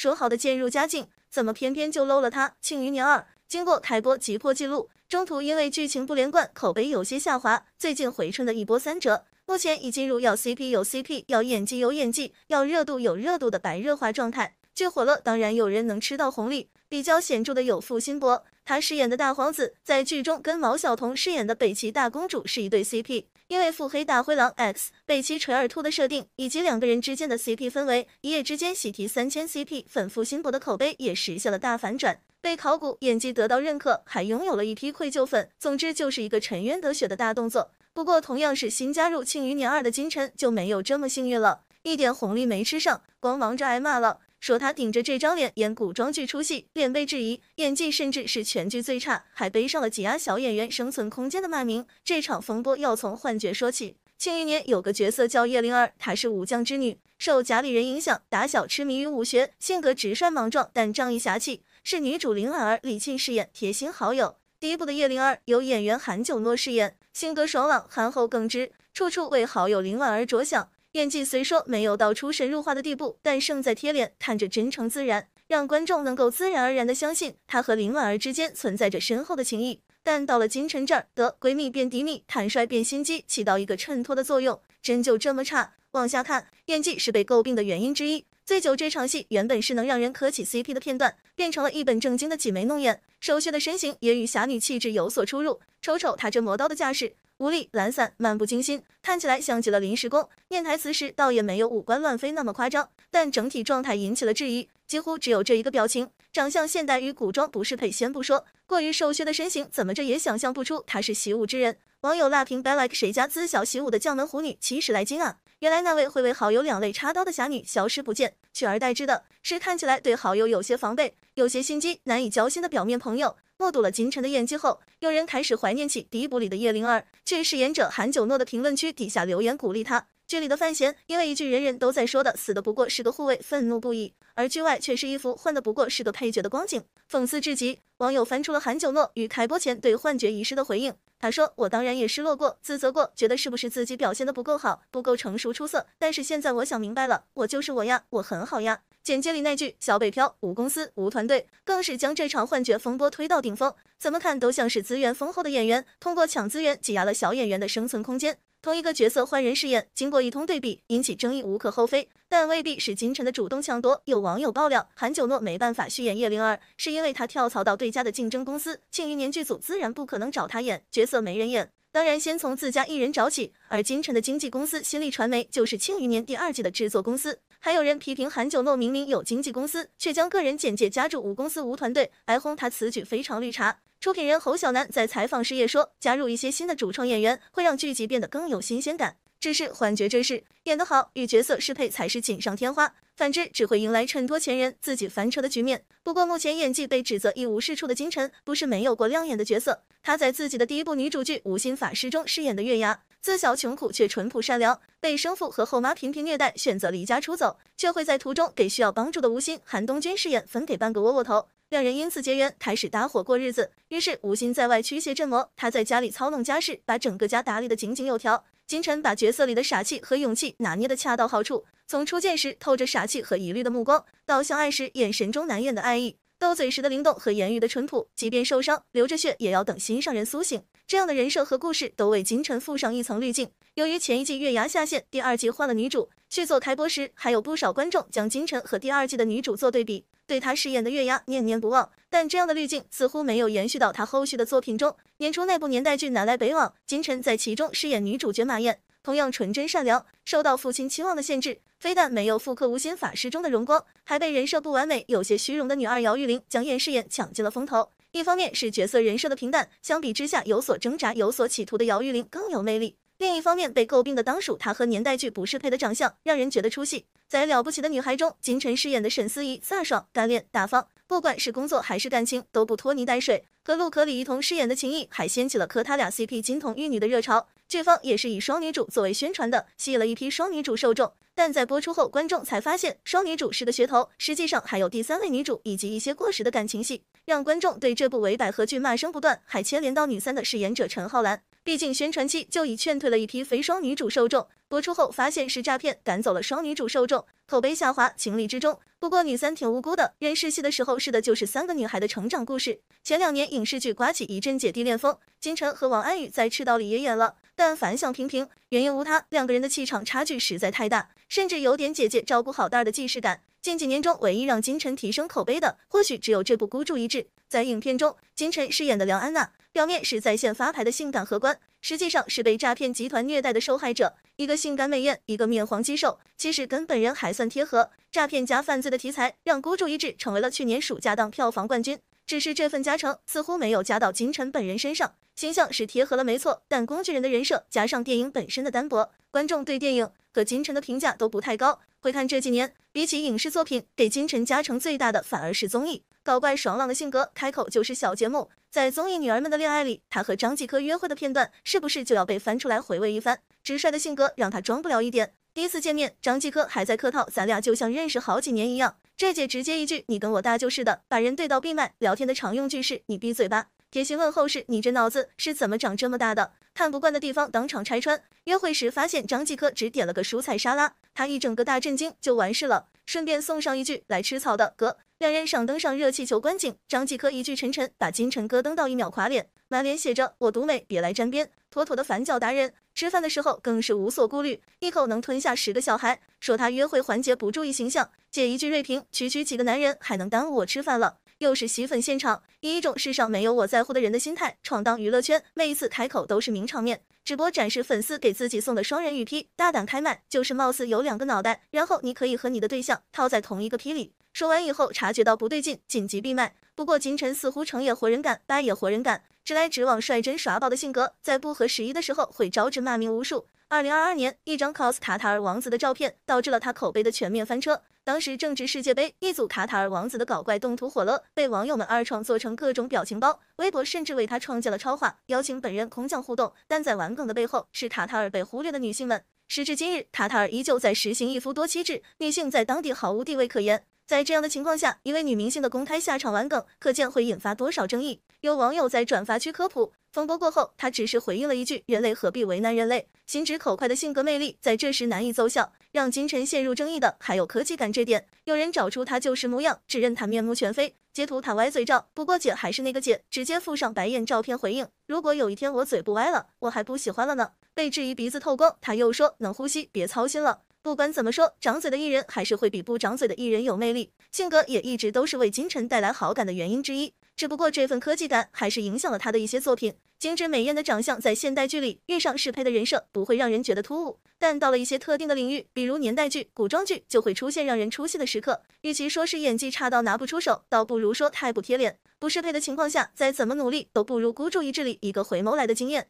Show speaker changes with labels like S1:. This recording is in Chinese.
S1: 说好的渐入佳境，怎么偏偏就搂了？他？庆余年二经过开播急迫记录，中途因为剧情不连贯，口碑有些下滑。最近回春的一波三折，目前已进入要 CP 有 CP，要演技有演技，要热度有热度的白热化状态。剧火了，当然有人能吃到红利。比较显著的有傅辛博，他饰演的大皇子，在剧中跟毛晓彤饰演的北齐大公主是一对 CP。因为腹黑大灰狼 x 被欺垂耳兔的设定，以及两个人之间的 CP 氛围，一夜之间喜提三千 CP 粉，腹心博的口碑也实现了大反转，被考古演技得到认可，还拥有了一批愧疚粉。总之就是一个沉冤得雪的大动作。不过同样是新加入庆余年二的金晨就没有这么幸运了，一点红利没吃上，光忙着挨骂了。说他顶着这张脸演古装剧出戏，脸被质疑演技，甚至是全剧最差，还背上了挤压小演员生存空间的骂名。这场风波要从幻觉说起。庆余年有个角色叫叶灵儿，她是武将之女，受家里人影响，打小痴迷于武学，性格直率莽撞，但仗义侠气，是女主林婉儿李沁饰演贴心好友。第一部的叶灵儿由演员韩九诺饰演，性格爽朗、憨厚耿直，处处为好友林婉儿着想。演技虽说没有到出神入化的地步，但胜在贴脸，看着真诚自然，让观众能够自然而然的相信他和林婉儿之间存在着深厚的情谊。但到了金晨这儿，得闺蜜变敌蜜，坦率变心机，起到一个衬托的作用。真就这么差？往下看，演技是被诟病的原因之一。醉酒这场戏原本是能让人磕起 CP 的片段，变成了一本正经的挤眉弄眼。首旭的身形也与侠女气质有所出入，瞅瞅她这磨刀的架势。无力、懒散、漫不经心，看起来像极了临时工。念台词时倒也没有五官乱飞那么夸张，但整体状态引起了质疑。几乎只有这一个表情，长相现代与古装不适配，先不说，过于瘦削的身形，怎么着也想象不出她是习武之人？网友辣评：b e like 谁家自小习武的将门虎女，七十来斤啊！原来那位会为好友两肋插刀的侠女消失不见，取而代之的是看起来对好友有些防备、有些心机、难以交心的表面朋友。目睹了金晨的演技后，有人开始怀念起《迪捕》里的叶灵儿。据饰演者韩九诺的评论区底下留言鼓励他。剧里的范闲因为一句人人都在说的“死的不过是个护卫”，愤怒不已；而剧外却是一幅换的不过是个配角”的光景，讽刺至极。网友翻出了韩九诺与开播前对幻觉遗失的回应，他说：“我当然也失落过，自责过，觉得是不是自己表现的不够好，不够成熟出色。但是现在我想明白了，我就是我呀，我很好呀。”简介里那句“小北漂，无公司，无团队”，更是将这场幻觉风波推到顶峰。怎么看都像是资源丰厚的演员通过抢资源挤压了小演员的生存空间。同一个角色换人饰演，经过一通对比，引起争议无可厚非，但未必是金晨的主动抢夺。有网友爆料，韩九诺没办法续演叶灵儿，是因为他跳槽到对家的竞争公司，《庆余年》剧组自然不可能找他演角色，没人演，当然先从自家艺人找起。而金晨的经纪公司新力传媒就是《庆余年》第二季的制作公司。还有人批评韩九诺明明有经纪公司，却将个人简介加注无公司无团队，挨轰。他此举非常绿茶。出品人侯晓楠在采访时也说，加入一些新的主创演员会让剧集变得更有新鲜感。只是幻觉这事，演得好与角色适配才是锦上添花，反之只会迎来衬托前人自己翻车的局面。不过目前演技被指责一无是处的金晨，不是没有过亮眼的角色。她在自己的第一部女主剧《无心法师》中饰演的月牙。自小穷苦却淳朴善良，被生父和后妈频频虐待，选择离家出走，却会在途中给需要帮助的吴昕、韩东君饰演分给半个窝窝头，两人因此结缘，开始搭伙过日子。于是吴昕在外驱邪镇魔，他在家里操弄家事，把整个家打理得井井有条。金晨把角色里的傻气和勇气拿捏得恰到好处，从初见时透着傻气和疑虑的目光，到相爱时眼神中难掩的爱意。斗嘴时的灵动和言语的淳朴，即便受伤流着血也要等心上人苏醒，这样的人设和故事都为金晨附上一层滤镜。由于前一季月牙下线，第二季换了女主，续作开播时还有不少观众将金晨和第二季的女主做对比，对她饰演的月牙念念不忘。但这样的滤镜似乎没有延续到她后续的作品中。年初那部年代剧《南来北往》，金晨在其中饰演女主角马燕，同样纯真善良，受到父亲期望的限制。非但没有复刻《无心法师》中的荣光，还被人设不完美、有些虚荣的女二姚玉玲将演饰演抢尽了风头。一方面是角色人设的平淡，相比之下有所挣扎、有所企图的姚玉玲更有魅力。另一方面被诟病的当属她和年代剧不适配的长相，让人觉得出戏。在《了不起的女孩》中，金晨饰演的沈思怡飒爽、干练、大方，不管是工作还是感情都不拖泥带水。和陆可、李一桐饰演的情谊还掀起了磕他俩 CP 金童玉女的热潮。剧方也是以双女主作为宣传的，吸引了一批双女主受众。但在播出后，观众才发现双女主是个噱头，实际上还有第三位女主以及一些过时的感情戏，让观众对这部伪百合剧骂声不断，还牵连到女三的饰演者陈浩南。毕竟宣传期就已劝退了一批非双女主受众，播出后发现是诈骗，赶走了双女主受众，口碑下滑情理之中。不过女三挺无辜的，试戏的时候是的就是三个女孩的成长故事。前两年影视剧刮起一阵姐弟恋风，金晨和王安宇在《赤道》里也演了，但反响平平，原因无他，两个人的气场差距实在太大。甚至有点姐姐照顾好蛋儿的既视感。近几年中唯一让金晨提升口碑的，或许只有这部《孤注一掷》。在影片中，金晨饰演的梁安娜，表面是在线发牌的性感荷官，实际上是被诈骗集团虐待的受害者。一个性感美艳，一个面黄肌瘦，其实跟本人还算贴合。诈骗加犯罪的题材，让《孤注一掷》成为了去年暑假档票房冠军。只是这份加成似乎没有加到金晨本人身上，形象是贴合了没错，但工具人的人设加上电影本身的单薄，观众对电影和金晨的评价都不太高。回看这几年，比起影视作品给金晨加成最大的，反而是综艺。搞怪爽朗的性格，开口就是小节目。在综艺《女儿们的恋爱》里，他和张继科约会的片段，是不是就要被翻出来回味一番？直率的性格让他装不了一点。第一次见面，张继科还在客套，咱俩就像认识好几年一样。这姐直接一句，你跟我大舅似的，把人怼到闭麦。聊天的常用句式“你闭嘴吧。贴心问候是，你这脑子是怎么长这么大的？看不惯的地方当场拆穿。约会时发现张继科只点了个蔬菜沙拉，他一整个大震惊就完事了。顺便送上一句，来吃草的哥。两人赏登上热气球观景，张继科一句“沉晨”把金晨哥噔到一秒垮脸，满脸写着“我独美，别来沾边”，妥妥的反脚达人。吃饭的时候更是无所顾虑，一口能吞下十个小孩。说他约会环节不注意形象，借一句锐评，区区几个男人还能耽误我吃饭了？”又是洗粉现场，以一种世上没有我在乎的人的心态闯荡娱乐圈，每一次开口都是名场面。直播展示粉丝给自己送的双人雨披，大胆开麦就是貌似有两个脑袋，然后你可以和你的对象套在同一个披里。说完以后，察觉到不对劲，紧急闭麦。不过金晨似乎成也活人感，败也活人感，直来直往、率真耍宝的性格，在不合时宜的时候会招致骂名无数。二零二二年，一张 cos 卡塔尔王子的照片导致了他口碑的全面翻车。当时正值世界杯，一组卡塔尔王子的搞怪动图火了，被网友们二创做成各种表情包，微博甚至为他创建了超话，邀请本人空降互动。但在玩梗的背后，是卡塔尔被忽略的女性们。时至今日，卡塔尔依旧在实行一夫多妻制，女性在当地毫无地位可言。在这样的情况下，一位女明星的公开下场玩梗，可见会引发多少争议。有网友在转发区科普，风波过后，她只是回应了一句：“人类何必为难人类？”心直口快的性格魅力在这时难以奏效，让金晨陷入争议的还有科技感这点。有人找出她旧时模样，指认她面目全非，截图她歪嘴照。不过姐还是那个姐，直接附上白眼照片回应：“如果有一天我嘴不歪了，我还不喜欢了呢。”被质疑鼻子透光，她又说能呼吸，别操心了。不管怎么说，长嘴的艺人还是会比不长嘴的艺人有魅力，性格也一直都是为金晨带来好感的原因之一。只不过这份科技感还是影响了她的一些作品。精致美艳的长相在现代剧里遇上适配的人设，不会让人觉得突兀。但到了一些特定的领域，比如年代剧、古装剧，就会出现让人出戏的时刻。与其说是演技差到拿不出手，倒不如说太不贴脸、不适配的情况下，再怎么努力都不如孤注一掷里一个回眸来的惊艳。